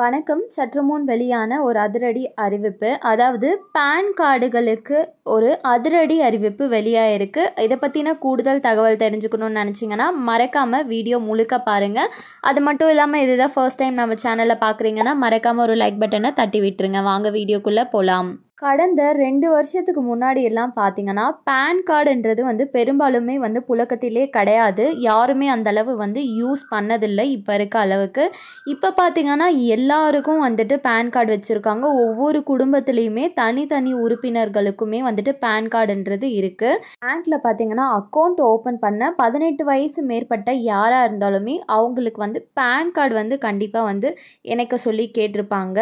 வணக்கம் சற்று முன் வெளியான ஒரு அதிரடி அறிவிப்பு அதாவது பேன் கார்டுகளுக்கு ஒரு அதிரடி அறிவிப்பு வெளியாயிருக்கு இதை பற்றின கூடுதல் தகவல் தெரிஞ்சுக்கணும்னு நினச்சிங்கன்னா மறக்காமல் வீடியோ முழுக்க பாருங்கள் அது மட்டும் இல்லாமல் இதுதான் ஃபர்ஸ்ட் டைம் நம்ம சேனலில் பார்க்குறீங்கன்னா மறக்காமல் ஒரு லைக் பட்டனை தட்டி விட்டுருங்க வாங்க வீடியோக்குள்ளே போகலாம் கடந்த ரெண்டு வருஷத்துக்கு முன்னாடி எல்லாம் பார்த்தீங்கன்னா பேன் கார்டுன்றது வந்து பெரும்பாலுமே வந்து புழக்கத்திலே கிடையாது யாருமே அந்தளவு வந்து யூஸ் பண்ணதில்லை இப்போ இருக்க அளவுக்கு இப்போ பார்த்தீங்கன்னா எல்லாருக்கும் வந்துட்டு பேன் கார்டு வச்சுருக்காங்க ஒவ்வொரு குடும்பத்துலேயுமே தனித்தனி உறுப்பினர்களுக்குமே வந்துட்டு பேன் கார்டுன்றது இருக்குது பேங்க்கில் பார்த்தீங்கன்னா அக்கௌண்ட் ஓப்பன் பண்ண பதினெட்டு வயசு மேற்பட்ட யாராக இருந்தாலுமே அவங்களுக்கு வந்து பேன் கார்டு வந்து கண்டிப்பாக வந்து எனக்கு சொல்லி கேட்டிருப்பாங்க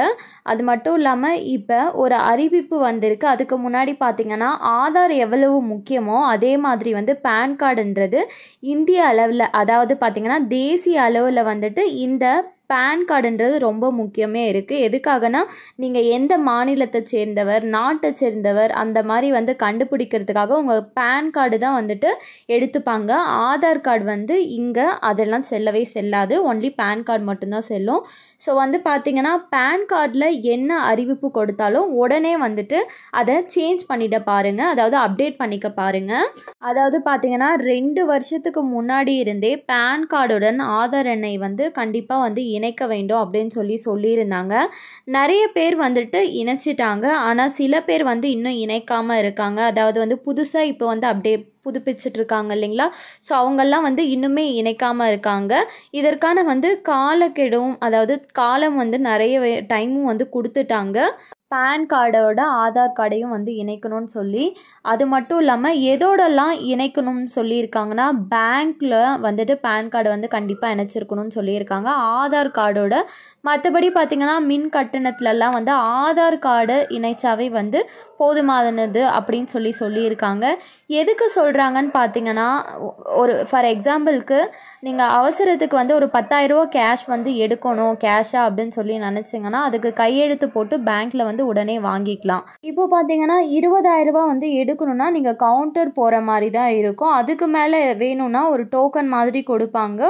அது மட்டும் இல்லாமல் இப்போ ஒரு அறிவிப்பு அறிவிப்பு வந்திருக்கு அதுக்கு முன்னாடி பார்த்திங்கன்னா ஆதார் எவ்வளவு முக்கியமோ அதே மாதிரி வந்து பேன் கார்டுன்றது இந்திய அளவில் அதாவது பார்த்தீங்கன்னா தேசிய அளவில் வந்துட்டு இந்த பேன் கார்டுன்றது ரொம்ப முக்கியமே இருக்குது எதுக்காகனா நீங்கள் எந்த மாநிலத்தை சேர்ந்தவர் நாட்டை சேர்ந்தவர் அந்த மாதிரி வந்து கண்டுபிடிக்கிறதுக்காக உங்கள் பேன் கார்டு தான் வந்துட்டு எடுத்துப்பாங்க ஆதார் கார்டு வந்து இங்கே அதெல்லாம் செல்லவே செல்லாது ஒன்லி பேன் கார்டு மட்டும்தான் செல்லும் ஸோ வந்து பார்த்தீங்கன்னா பேன் கார்டில் என்ன அறிவிப்பு கொடுத்தாலும் உடனே வந்துட்டு அதை சேஞ்ச் பண்ணிட பாருங்கள் அதாவது அப்டேட் பண்ணிக்க பாருங்கள் அதாவது பார்த்தீங்கன்னா ரெண்டு வருஷத்துக்கு முன்னாடி இருந்தே பேன் கார்டுடன் ஆதார் எண்ணை வந்து கண்டிப்பாக வந்து இணைக்க வேண்டும் அப்படின்னு சொல்லி சொல்லியிருந்தாங்க நிறைய பேர் வந்துட்டு இணைச்சிட்டாங்க ஆனால் சில பேர் வந்து இன்னும் இணைக்காமல் இருக்காங்க அதாவது வந்து புதுசாக இப்போ வந்து அப்டே புதுப்பிச்சிட்ருக்காங்க இல்லைங்களா ஸோ அவங்கெல்லாம் வந்து இன்னுமே இணைக்காமல் இருக்காங்க இதற்கான வந்து காலக்கெடும் அதாவது காலம் வந்து நிறைய டைமும் வந்து கொடுத்துட்டாங்க பேன் கார்டோட ஆதார் கார்டையும் வந்து இணைக்கணும்னு சொல்லி அது மட்டும் இல்லாமல் எதோடலாம் இணைக்கணும்னு சொல்லியிருக்காங்கன்னா பேங்க்கில் வந்துட்டு பேன் கார்டு வந்து கண்டிப்பாக இணைச்சிருக்கணும்னு சொல்லியிருக்காங்க ஆதார் கார்டோட மற்றபடி பார்த்திங்கன்னா மின் கட்டணத்துலலாம் வந்து ஆதார் கார்டு இணைச்சாவே வந்து போதுமானது அப்படின்னு சொல்லி சொல்லியிருக்காங்க எதுக்கு சொல்கிறாங்கன்னு பார்த்தீங்கன்னா ஒரு ஃபார் எக்ஸாம்பிளுக்கு நீங்கள் அவசரத்துக்கு வந்து ஒரு பத்தாயிரரூவா கேஷ் வந்து எடுக்கணும் கேஷாக அப்படின்னு சொல்லி நினச்சிங்கன்னா அதுக்கு கையெழுத்து போட்டு பேங்க்கில் வந்து வந்து உடனே வாங்கிக்கலாம் இப்போ பார்த்தீங்கன்னா இருபதாயிரம் ரூபாய் வந்து எடுக்கணும்னா நீங்கள் கவுண்டர் போகிற மாதிரி தான் இருக்கும் அதுக்கு மேலே வேணும்னா ஒரு டோக்கன் மாதிரி கொடுப்பாங்க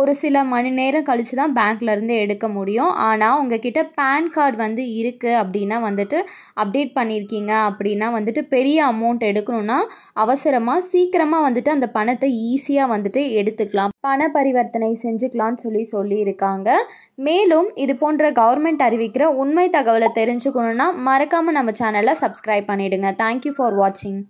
ஒரு சில மணி நேரம் கழித்து தான் பேங்க்லேருந்து எடுக்க முடியும் ஆனால் உங்ககிட்ட பேன் கார்டு வந்து இருக்குது அப்படின்னா வந்துட்டு அப்டேட் பண்ணியிருக்கீங்க அப்படின்னா வந்துட்டு பெரிய அமௌண்ட் எடுக்கணும்னா அவசரமாக சீக்கிரமாக வந்துட்டு அந்த பணத்தை ஈஸியாக வந்துட்டு எடுத்துக்கலாம் பண பரிவர்த்தனை செஞ்சுக்கலான்னு சொல்லி சொல்லியிருக்காங்க மேலும் இது போன்ற கவர்மெண்ட் அறிவிக்கிற உண்மை தகவலை தெரிஞ்சுக்கணுன்னா மறக்காமல் நம்ம சேனலை சப்ஸ்கிரைப் பண்ணிவிடுங்க தேங்க்யூ ஃபார் வாட்சிங்